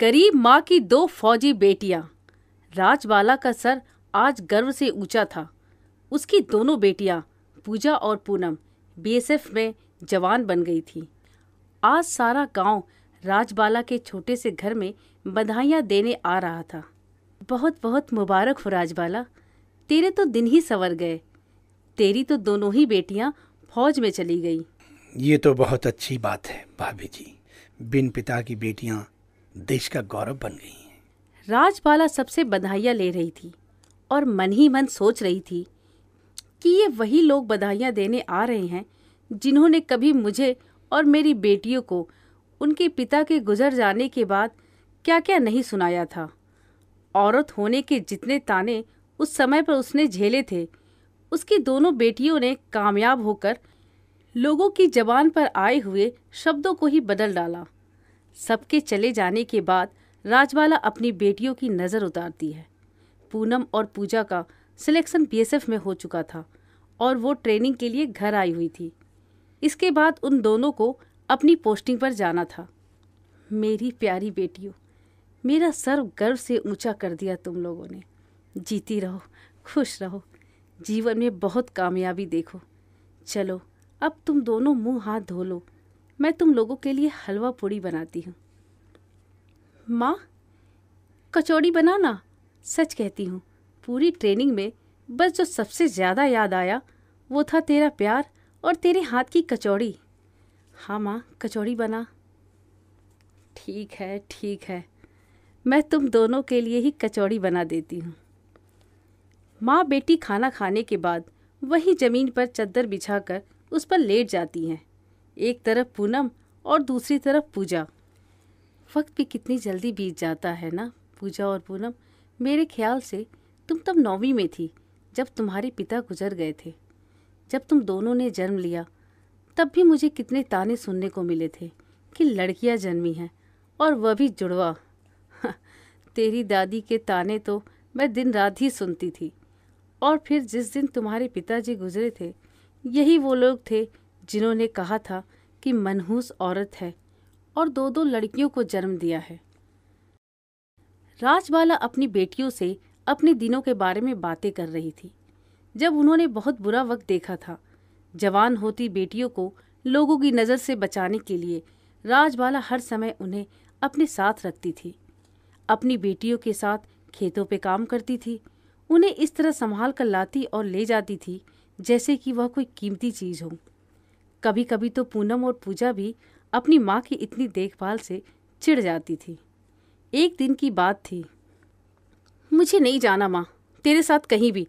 गरीब माँ की दो फौजी बेटियाँ राजबाला का सर आज गर्व से ऊंचा था उसकी दोनों बेटियाँ पूजा और पूनम बीएसएफ में जवान बन गई थी आज सारा गांव राजबाला के छोटे से घर में बधाइयाँ देने आ रहा था बहुत बहुत मुबारक हो राजबाला तेरे तो दिन ही संवर गए तेरी तो दोनों ही बेटियाँ फौज में चली गई ये तो बहुत अच्छी बात है भाभी जी बिन पिता की बेटियाँ देश का गौरव बन गई हैं राजबाला सबसे बधाइयाँ ले रही थी और मन ही मन सोच रही थी कि ये वही लोग बधाइयाँ देने आ रहे हैं जिन्होंने कभी मुझे और मेरी बेटियों को उनके पिता के गुजर जाने के बाद क्या क्या नहीं सुनाया था औरत होने के जितने ताने उस समय पर उसने झेले थे उसकी दोनों बेटियों ने कामयाब होकर लोगों की जबान पर आए हुए शब्दों को ही बदल डाला सबके चले जाने के बाद राजवाला अपनी बेटियों की नज़र उतारती है पूनम और पूजा का सिलेक्शन बीएसएफ में हो चुका था और वो ट्रेनिंग के लिए घर आई हुई थी इसके बाद उन दोनों को अपनी पोस्टिंग पर जाना था मेरी प्यारी बेटियों मेरा सर गर्व से ऊंचा कर दिया तुम लोगों ने जीती रहो खुश रहो जीवन में बहुत कामयाबी देखो चलो अब तुम दोनों मुंह हाथ धो लो मैं तुम लोगों के लिए हलवा पूड़ी बनाती हूँ माँ कचौड़ी बनाना सच कहती हूँ पूरी ट्रेनिंग में बस जो सबसे ज़्यादा याद आया वो था तेरा प्यार और तेरे हाथ की कचौड़ी हाँ माँ कचौड़ी बना ठीक है ठीक है मैं तुम दोनों के लिए ही कचौड़ी बना देती हूँ माँ बेटी खाना खाने के बाद वहीं ज़मीन पर चद्दर बिछाकर उस पर लेट जाती हैं एक तरफ पूनम और दूसरी तरफ पूजा वक्त भी कितनी जल्दी बीत जाता है ना पूजा और पूनम मेरे ख्याल से तुम तब नौवीं में थी जब तुम्हारे पिता गुजर गए थे जब तुम दोनों ने जन्म लिया तब भी मुझे कितने ताने सुनने को मिले थे कि लड़कियां जन्मी हैं और वह भी जुड़वा हाँ, तेरी दादी के ताने तो मैं दिन रात ही सुनती थी और फिर जिस दिन तुम्हारे पिताजी गुजरे थे यही वो लोग थे जिन्होंने कहा था कि मनहूस औरत है और दो दो लड़कियों को जन्म दिया है राजबाला अपनी बेटियों से अपने दिनों के बारे में बातें कर रही थी जब उन्होंने बहुत बुरा वक्त देखा था जवान होती बेटियों को लोगों की नज़र से बचाने के लिए राजबाला हर समय उन्हें अपने साथ रखती थी अपनी बेटियों के साथ खेतों पे काम करती थी उन्हें इस तरह संभाल कर लाती और ले जाती थी जैसे कि वह कोई कीमती चीज़ हो कभी कभी तो पूनम और पूजा भी अपनी माँ की इतनी देखभाल से चिढ़ जाती थी एक दिन की बात थी मुझे नहीं जाना माँ तेरे साथ कहीं भी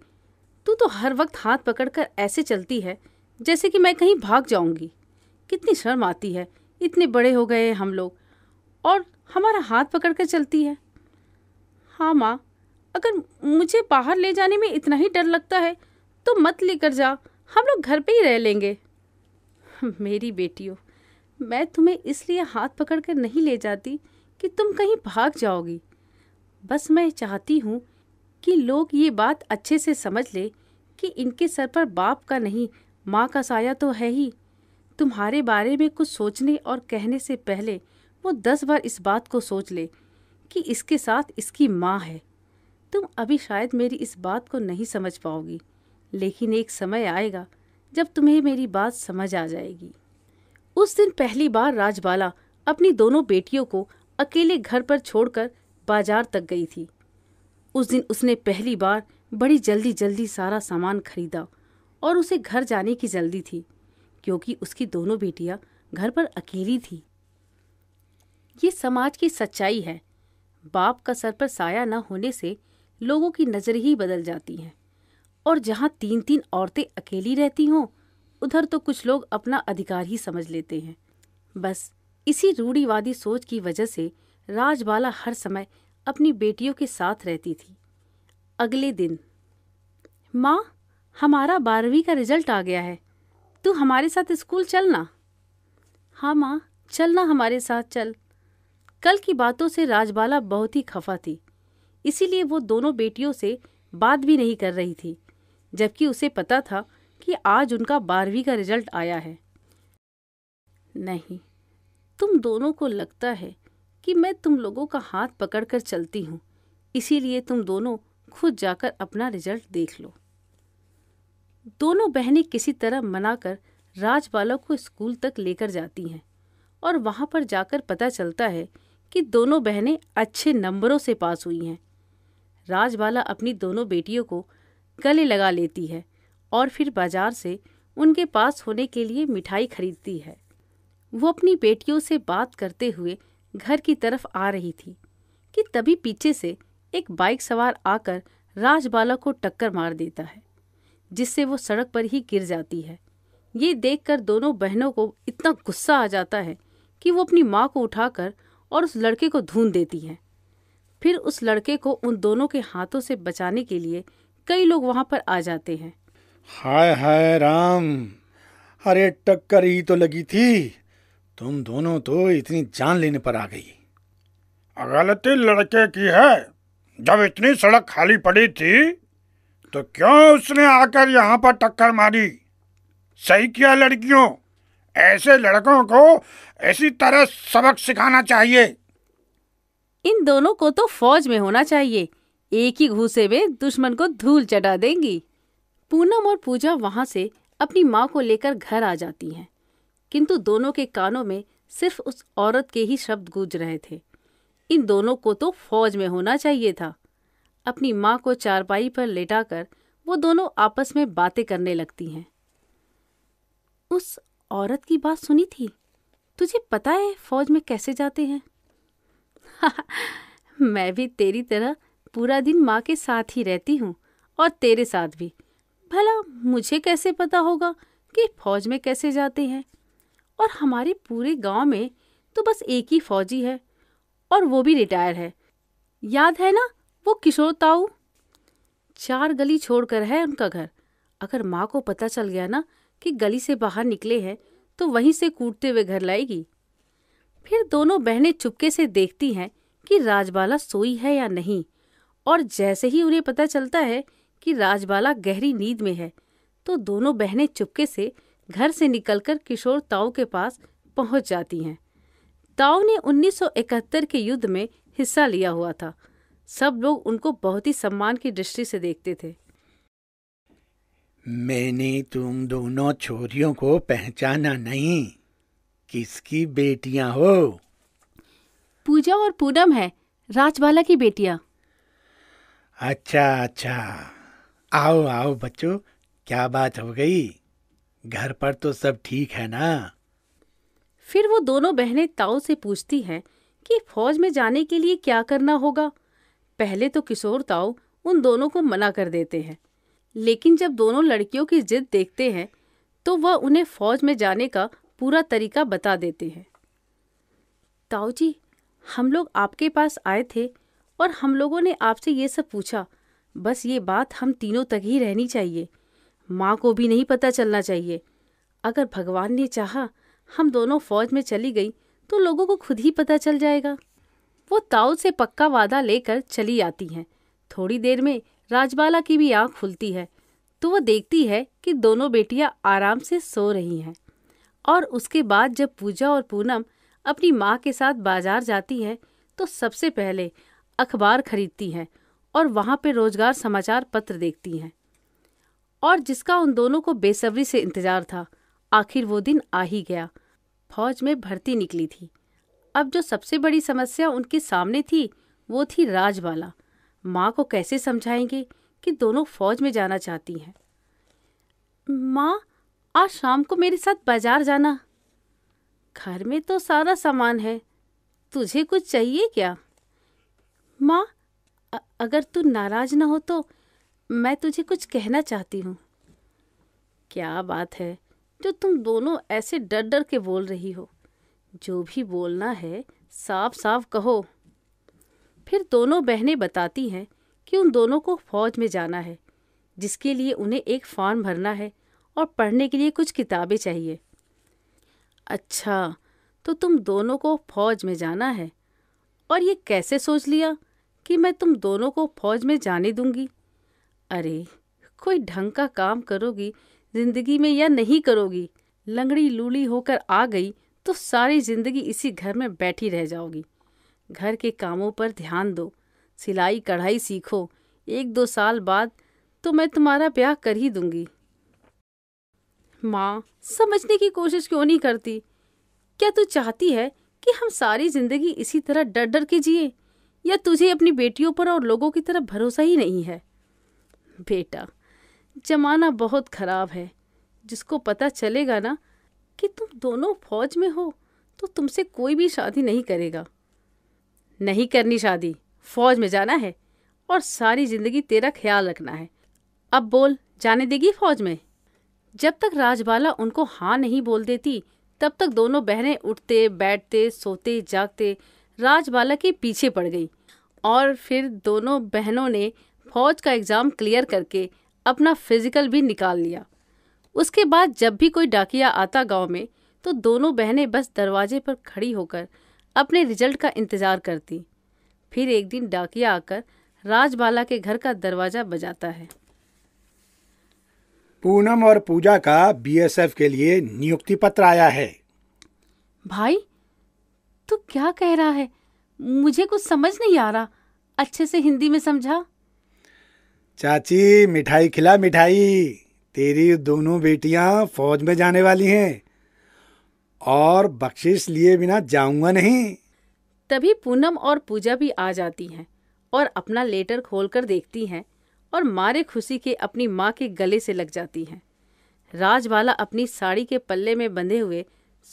तू तो हर वक्त हाथ पकड़कर ऐसे चलती है जैसे कि मैं कहीं भाग जाऊंगी कितनी शर्म आती है इतने बड़े हो गए हम लोग और हमारा हाथ पकड़कर चलती है हाँ माँ अगर मुझे बाहर ले जाने में इतना ही डर लगता है तो मत लेकर जा हम लोग घर पे ही रह लेंगे मेरी बेटियों मैं तुम्हें इसलिए हाथ पकड़ कर नहीं ले जाती कि तुम कहीं भाग जाओगी बस मैं चाहती हूँ कि लोग ये बात अच्छे से समझ ले कि इनके सर पर बाप का नहीं माँ का साया तो है ही तुम्हारे बारे में कुछ सोचने और कहने से पहले वो दस बार इस बात को सोच ले कि इसके साथ इसकी माँ है तुम अभी शायद मेरी इस बात को नहीं समझ पाओगी लेकिन एक समय आएगा जब तुम्हें मेरी बात समझ आ जाएगी उस दिन पहली बार राजबाला अपनी दोनों बेटियों को अकेले घर पर छोड़कर बाजार तक गई थी उस दिन उसने पहली बार बड़ी जल्दी जल्दी सारा सामान खरीदा और उसे घर जाने की जल्दी थी क्योंकि उसकी दोनों बेटियां घर पर अकेली थी ये समाज की सच्चाई है बाप का सर पर साया न होने से लोगों की नज़र ही बदल जाती है और जहाँ तीन तीन औरतें अकेली रहती हों उधर तो कुछ लोग अपना अधिकार ही समझ लेते हैं बस इसी रूढ़ीवादी सोच की वजह से राजबाला हर समय अपनी बेटियों के साथ रहती थी अगले दिन माँ हमारा बारहवीं का रिजल्ट आ गया है तू हमारे साथ स्कूल चलना हाँ माँ चलना हमारे साथ चल कल की बातों से राजबाला बहुत ही खफा थी इसीलिए वो दोनों बेटियों से बात भी नहीं कर रही थी जबकि उसे पता था कि आज उनका बारहवीं का रिजल्ट आया है नहीं तुम दोनों को लगता है कि मैं तुम लोगों का हाथ पकड़कर चलती हूँ इसीलिए तुम दोनों खुद जाकर अपना रिजल्ट देख लो दोनों बहनें किसी तरह मनाकर राजबाला को स्कूल तक लेकर जाती हैं और वहाँ पर जाकर पता चलता है कि दोनों बहनें अच्छे नंबरों से पास हुई हैं राजबाला अपनी दोनों बेटियों को गले लगा लेती है और फिर बाजार से उनके पास होने के लिए मिठाई खरीदती है वो अपनी बेटियों से बात करते हुए घर की तरफ आ रही थी कि तभी पीछे से एक बाइक सवार आकर राजबाला को टक्कर मार देता है जिससे वो सड़क पर ही गिर जाती है ये देखकर दोनों बहनों को इतना गुस्सा आ जाता है कि वो अपनी माँ को उठाकर और उस लड़के को ढूंढ देती हैं फिर उस लड़के को उन दोनों के हाथों से बचाने के लिए कई लोग वहाँ पर आ जाते हैं हाय हाय राम अरे टक्कर ही तो लगी थी तुम दोनों तो इतनी जान लेने पर आ गई गलती लड़के की है जब इतनी सड़क खाली पड़ी थी तो क्यों उसने आकर यहाँ पर टक्कर मारी सही किया लड़कियों ऐसे लड़कों को ऐसी तरह सबक सिखाना चाहिए इन दोनों को तो फौज में होना चाहिए एक ही घूसे में दुश्मन को धूल चटा देंगी पूनम और पूजा वहां से अपनी माँ को लेकर घर आ जाती हैं किंतु दोनों के कानों में सिर्फ उस औरत के ही शब्द गूंज रहे थे इन दोनों को तो फौज में होना चाहिए था अपनी माँ को चारपाई पर लेटाकर वो दोनों आपस में बातें करने लगती हैं उस औरत की बात सुनी थी तुझे पता है फौज में कैसे जाते हैं मैं भी तेरी तरह पूरा दिन माँ के साथ ही रहती हूँ और तेरे साथ भी भला मुझे कैसे पता होगा कि फौज में कैसे जाते हैं और हमारे पूरे गांव में तो बस एक ही फौजी है और वो भी रिटायर है याद है ना वो किशोर ताऊ चार गली छोड़कर है उनका घर अगर माँ को पता चल गया ना कि गली से बाहर निकले हैं तो वहीं से कूटते हुए घर लाएगी फिर दोनों बहनें चुपके से देखती हैं कि राजबाला सोई है या नहीं और जैसे ही उन्हें पता चलता है कि राजबाला गहरी नींद में है तो दोनों बहनें चुपके से घर से निकलकर किशोर ताऊ के पास पहुंच जाती हैं ताऊ ने 1971 के युद्ध में हिस्सा लिया हुआ था सब लोग उनको बहुत ही सम्मान की दृष्टि से देखते थे मैंने तुम दोनों छोरियों को पहचाना नहीं किसकी बेटियां हो पूजा और पूनम है राजबाला की बेटियां अच्छा अच्छा आओ आओ बच्चों क्या बात हो गई घर पर तो सब ठीक है ना फिर वो दोनों बहनें ताऊ से पूछती हैं कि फौज में जाने के लिए क्या करना होगा पहले तो किशोर ताऊ उन दोनों को मना कर देते हैं लेकिन जब दोनों लड़कियों की जिद देखते हैं तो वह उन्हें फौज में जाने का पूरा तरीका बता देते हैं ताऊ जी हम लोग आपके पास आए थे और हम लोगों ने आपसे ये सब पूछा बस ये बात हम तीनों तक ही रहनी चाहिए माँ को भी नहीं पता चलना चाहिए अगर भगवान ने चाहा हम दोनों फौज में चली गई तो लोगों को खुद ही पता चल जाएगा वो ताऊ से पक्का वादा लेकर चली आती हैं थोड़ी देर में राजबाला की भी आँख खुलती है तो वो देखती है कि दोनों बेटियां आराम से सो रही हैं और उसके बाद जब पूजा और पूनम अपनी माँ के साथ बाजार जाती हैं तो सबसे पहले अखबार खरीदती हैं और वहाँ पे रोजगार समाचार पत्र देखती हैं और जिसका उन दोनों को बेसब्री से इंतज़ार था आखिर वो दिन आ ही गया फौज में भर्ती निकली थी अब जो सबसे बड़ी समस्या उनके सामने थी वो थी राजबाला माँ को कैसे समझाएंगे कि दोनों फौज में जाना चाहती हैं माँ आज शाम को मेरे साथ बाजार जाना घर में तो सारा सामान है तुझे कुछ चाहिए क्या माँ अगर तू नाराज ना हो तो मैं तुझे कुछ कहना चाहती हूँ क्या बात है जो तुम दोनों ऐसे डर डर के बोल रही हो जो भी बोलना है साफ साफ कहो फिर दोनों बहनें बताती हैं कि उन दोनों को फौज में जाना है जिसके लिए उन्हें एक फॉर्म भरना है और पढ़ने के लिए कुछ किताबें चाहिए अच्छा तो तुम दोनों को फौज में जाना है और ये कैसे सोच लिया कि मैं तुम दोनों को फौज में जाने दूंगी अरे कोई ढंग का काम करोगी जिंदगी में या नहीं करोगी लंगड़ी लूली होकर आ गई तो सारी जिंदगी इसी घर में बैठी रह जाओगी घर के कामों पर ध्यान दो सिलाई कढ़ाई सीखो एक दो साल बाद तो मैं तुम्हारा ब्याह कर ही दूंगी माँ समझने की कोशिश क्यों नहीं करती क्या तू चाहती है कि हम सारी जिंदगी इसी तरह डर डर के जिए या तुझे अपनी बेटियों पर और लोगों की तरफ भरोसा ही नहीं है बेटा जमाना बहुत खराब है जिसको पता चलेगा ना कि तुम दोनों फौज में हो तो तुमसे कोई भी शादी नहीं करेगा नहीं करनी शादी फौज में जाना है और सारी जिंदगी तेरा ख्याल रखना है अब बोल जाने देगी फौज में जब तक राजबाला उनको हाँ नहीं बोल देती तब तक दोनों बहनें उठते बैठते सोते जागते राजबाला के पीछे पड़ गई और फिर दोनों बहनों ने फौज का एग्ज़ाम क्लियर करके अपना फिजिकल भी निकाल लिया उसके बाद जब भी कोई डाकिया आता गांव में तो दोनों बहनें बस दरवाजे पर खड़ी होकर अपने रिजल्ट का इंतज़ार करती फिर एक दिन डाकिया आकर राजबाला के घर का दरवाज़ा बजाता है पूनम और पूजा का बीएसएफ के लिए नियुक्ति पत्र आया है भाई तू क्या कह रहा है मुझे कुछ समझ नहीं आ रहा अच्छे से हिंदी में समझा चाची मिठाई खिला मिठाई तेरी दोनों बेटियां फौज में जाने वाली हैं और बख्शिश लिए बिना जाऊंगा नहीं तभी पूनम और पूजा भी आ जाती हैं और अपना लेटर खोलकर देखती हैं और मारे खुशी के अपनी माँ के गले से लग जाती हैं राजबाला अपनी साड़ी के पल्ले में बंधे हुए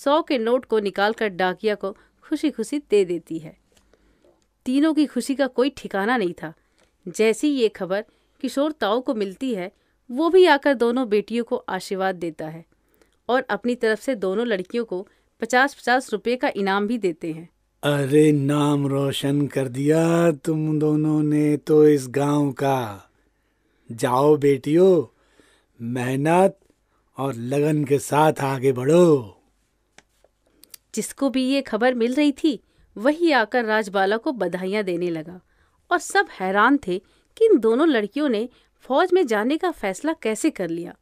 सौ के नोट को निकालकर डाकिया को खुशी खुशी दे देती है तीनों की खुशी का कोई ठिकाना नहीं था जैसी ये खबर किशोर ताऊ को मिलती है वो भी आकर दोनों बेटियों को आशीर्वाद देता है और अपनी तरफ से दोनों लड़कियों को पचास पचास रुपये का इनाम भी देते हैं अरे नाम रोशन कर दिया तुम दोनों ने तो इस गांव का जाओ बेटियों मेहनत और लगन के साथ आगे बढ़ो जिसको भी ये खबर मिल रही थी वही आकर राजबाला को बधाइयाँ देने लगा और सब हैरान थे कि इन दोनों लड़कियों ने फौज में जाने का फैसला कैसे कर लिया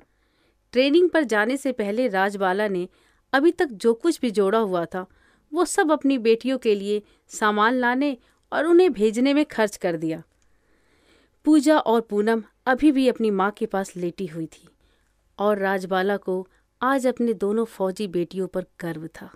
ट्रेनिंग पर जाने से पहले राजबाला ने अभी तक जो कुछ भी जोड़ा हुआ था वो सब अपनी बेटियों के लिए सामान लाने और उन्हें भेजने में खर्च कर दिया पूजा और पूनम अभी भी अपनी माँ के पास लेटी हुई थी और राजबाला को आज अपने दोनों फौजी बेटियों पर गर्व था